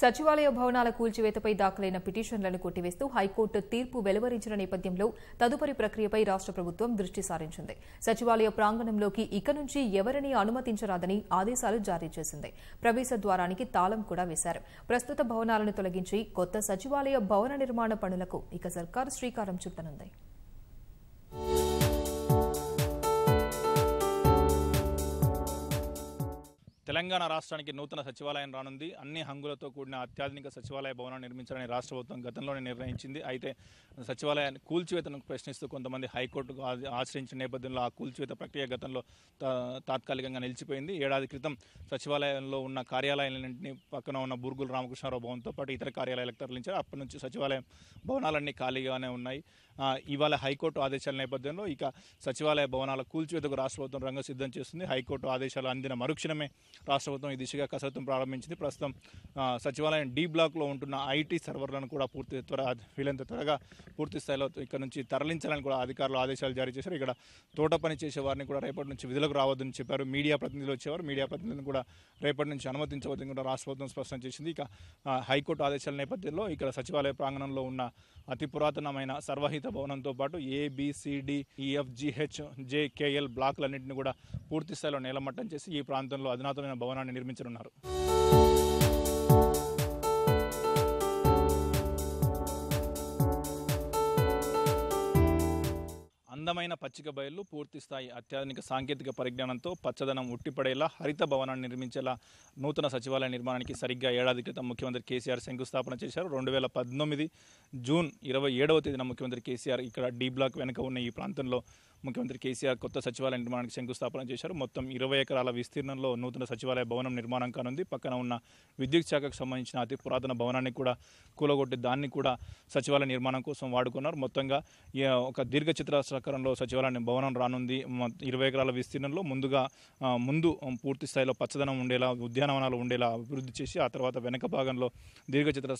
సచివాలయ భవనాల కూల్చివేతపై దాఖలైన పిటిషన్లను కొట్టివేస్తూ హైకోర్టు తీర్పు వెలువరించిన నేపథ్యంలో తదుపరి ప్రక్రియపై రాష్ట ప్రభుత్వం దృష్టి సారించింది సచివాలయ ప్రాంగణంలోకి ఇక నుంచి ఎవరిని అనుమతించరాదని ఆదేశాలు జారీ చేసింది ప్రవేశ ద్వారానికి తాళం కూడా వేశారు ప్రస్తుత భవనాలను తొలగించి కొత్త సచివాలయ భవన నిర్మాణ పనులకు ఇక సర్కారు శ్రీకారం చుట్టనుంది తెలంగాణ రాష్ట్రానికి నూతన సచివాలయం రానుంది అన్ని హంగులతో కూడిన అత్యాధునిక సచివాలయ భవనం నిర్మించాలని రాష్ట్ర ప్రభుత్వం గతంలోనే నిర్ణయించింది అయితే సచివాలయాన్ని కూల్చివేతను ప్రశ్నిస్తూ కొంతమంది హైకోర్టుకు ఆశ్రయించిన నేపథ్యంలో ఆ కూల్చివేత ప్రక్రియ గతంలో తాత్కాలికంగా నిలిచిపోయింది ఏడాది క్రితం సచివాలయంలో ఉన్న కార్యాలయాలన్నింటినీ పక్కన ఉన్న బుర్గుల రామకృష్ణారావు భవన్తో పాటు ఇతర కార్యాలయాలకు తరలించారు అప్పటి నుంచి సచివాలయం భవనాలన్నీ ఖాళీగానే ఉన్నాయి ఇవాళ హైకోర్టు ఆదేశాల నేపథ్యంలో ఇక సచివాలయ భవనాల కూల్చివేతకు రాష్ట్ర ప్రభుత్వం రంగసిద్ధం చేస్తుంది హైకోర్టు ఆదేశాలు అందిన మరుక్షణమే రాష్ట్ర ప్రభుత్వం ఈ దిశగా కసరత్తు ప్రారంభించింది ప్రస్తుతం సచివాలయం డి బ్లాక్లో ఉంటున్న ఐటీ సర్వర్లను కూడా పూర్తి త్వర వీలంత త్వరగా పూర్తి స్థాయిలో ఇక్కడ నుంచి తరలించాలని కూడా అధికారులు ఆదేశాలు జారీ చేశారు ఇక్కడ తోట పని చేసే వారిని కూడా రేపటి నుంచి విధులకు రావద్దని చెప్పారు మీడియా ప్రతినిధులు వచ్చేవారు మీడియా ప్రతినిధులను కూడా రేపటి నుంచి అనుమతించవద్దని కూడా రాష్ట్ర ప్రభుత్వం స్పష్టం చేసింది ఇక హైకోర్టు ఆదేశాల నేపథ్యంలో ఇక్కడ సచివాలయ ప్రాంగణంలో ఉన్న అతి పురాతనమైన సర్వహిత భవనంతో పాటు ఏబిసిడి ఈఎఫ్జిహెచ్ జేకేఎల్ బ్లాక్లన్నింటినీ కూడా పూర్తి స్థాయిలో నేలమట్టం చేసి ఈ ప్రాంతంలో అధునాతన విశాలవంతమైన భవనాన్ని నిర్మించనున్నారు అందమైన పచ్చిక బయళ్ళు పూర్తి స్థాయి అత్యాధునిక సాంకేతిక పరిజ్ఞానంతో పచ్చదనం ఉట్టిపడేలా హరిత భవనాన్ని నిర్మించేలా నూతన సచివాలయ నిర్మాణానికి సరిగ్గా ఏడాది క్రితం ముఖ్యమంత్రి కేసీఆర్ శంకుస్థాపన చేశారు రెండు వేల పద్దెనిమిది జూన్ ఇరవై ఏడవ తేదీన ముఖ్యమంత్రి కేసీఆర్ ఇక్కడ డి బ్లాక్ వెనుక ఉన్న ఈ ప్రాంతంలో ముఖ్యమంత్రి కేసీఆర్ కొత్త సచివాలయ నిర్మాణానికి శంకుస్థాపన చేశారు మొత్తం ఇరవై ఎకరాల విస్తీర్ణంలో నూతన సచివాలయ భవనం నిర్మాణం కానుంది పక్కన ఉన్న విద్యుత్ శాఖకు సంబంధించిన అతి పురాతన భవనాన్ని కూడా కూలగొట్టి దాన్ని కూడా సచివాలయ నిర్మాణం కోసం వాడుకున్నారు మొత్తంగా ఒక సహకారంలో సచివాలయ భవనం రానుంది ఇరవై ఎకరాల విస్తీర్ణంలో ముందుగా ముందు పూర్తి స్థాయిలో పచ్చదనం ఉండేలా ఉద్యానవనాలు ఉండేలా అభివృద్ధి చేసి ఆ తర్వాత వెనక భాగంలో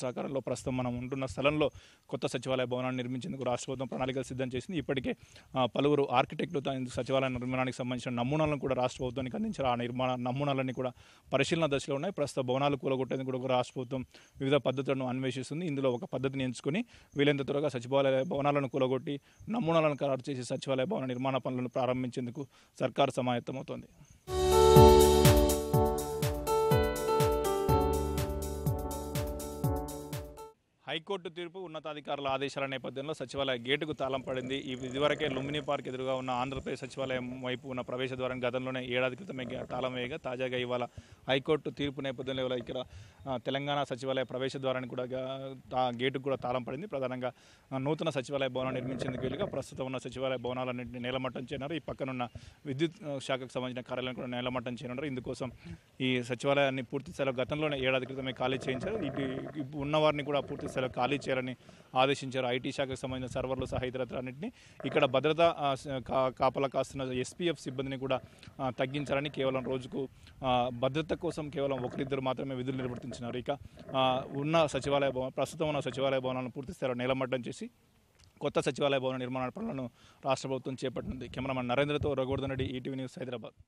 సహకారంలో ప్రస్తుతం మనం ఉంటున్న స్థలంలో కొత్త సచివాలయ భవనాన్ని నిర్మించేందుకు రాష్ట్ర ప్రభుత్వం ప్రణాళికలు సిద్ధం చేసింది ఇప్పటికే పలువురు ఆర్కిటెక్టులు దాని సచివాలయ నిర్మాణానికి సంబంధించిన నమూనాలను కూడా రాష్ట్ర ప్రభుత్వానికి అందించారు ఆ నిర్మాణ నమూనాలన్నీ కూడా పరిశీలన దశలో ఉన్నాయి ప్రస్తుత భవనాలు కూలగొట్టేందుకు కూడా రాష్ట్ర ప్రభుత్వం వివిధ పద్ధతులను అన్వేషిస్తుంది ఇందులో ఒక పద్ధతిని ఎంచుకుని వీలైనంత త్వరగా సచివాలయ భవనాలను కూలగొట్టి నమూనాలను ఖరారు చేసి సచివాలయ భవన నిర్మాణ పనులను ప్రారంభించేందుకు సర్కారు సమాయత్తమవుతోంది హైకోర్టు తీర్పు ఉన్నతాధికారుల ఆదేశాల నేపథ్యంలో సచివాలయ గేటుకు తాళం పడింది ఇదివరకే లుంబిని పార్క్ ఎదురుగా ఉన్న ఆంధ్రప్రదేశ్ సచివాలయం వైపు ఉన్న ప్రవేశ ద్వారం గతంలోనే ఏడాది క్రితమే తాళం వేయగా తాజాగా ఇవాళ హైకోర్టు తీర్పు నేపథ్యంలో ఇక్కడ తెలంగాణ సచివాలయ ప్రవేశ ద్వారాన్ని కూడా గేటుకు కూడా తాళం పడింది ప్రధానంగా నూతన సచివాలయ భవనం నిర్మించేందుకు వీలుగా ప్రస్తుతం ఉన్న సచివాలయ భవనాలన్నింటినీ నేలమట్టం చేయనున్నారు ఈ పక్కనున్న విద్యుత్ శాఖకు సంబంధించిన కార్యాలయం కూడా నేలమట్టం చేయనున్నారు ఇందుకోసం ఈ సచివాలయాన్ని పూర్తి స్థాయిలో గతంలోనే ఏడాది క్రితమే ఖాళీ చేయించారు ఇటు ఉన్నవారిని కూడా పూర్తి స్థాయిలో ఉద్యోగాలు ఖాళీ చేయాలని ఆదేశించారు ఐటీ శాఖకు సంబంధించిన సర్వర్లు సహా ఇతరత్ర అన్నింటినీ ఇక్కడ భద్రత కాపలా కాస్తున్న ఎస్పీఎఫ్ సిబ్బందిని కూడా తగ్గించాలని కేవలం రోజుకు భద్రత కోసం కేవలం ఒకరిద్దరు మాత్రమే విధులు నిర్వర్తించినారు ఇక ఉన్న సచివాలయ భవనం ప్రస్తుతం ఉన్న సచివాలయ భవనాలను పూర్తిస్థాయిలో నిలమట్టం చేసి కొత్త సచివాలయ భవన నిర్మాణ పనులను రాష్ట్ర ప్రభుత్వం చేపట్టింది కెమెరామన్ నరేంద్రతో రఘువర్ధన్ రెడ్డి ఈటీవీ న్యూస్ హైదరాబాద్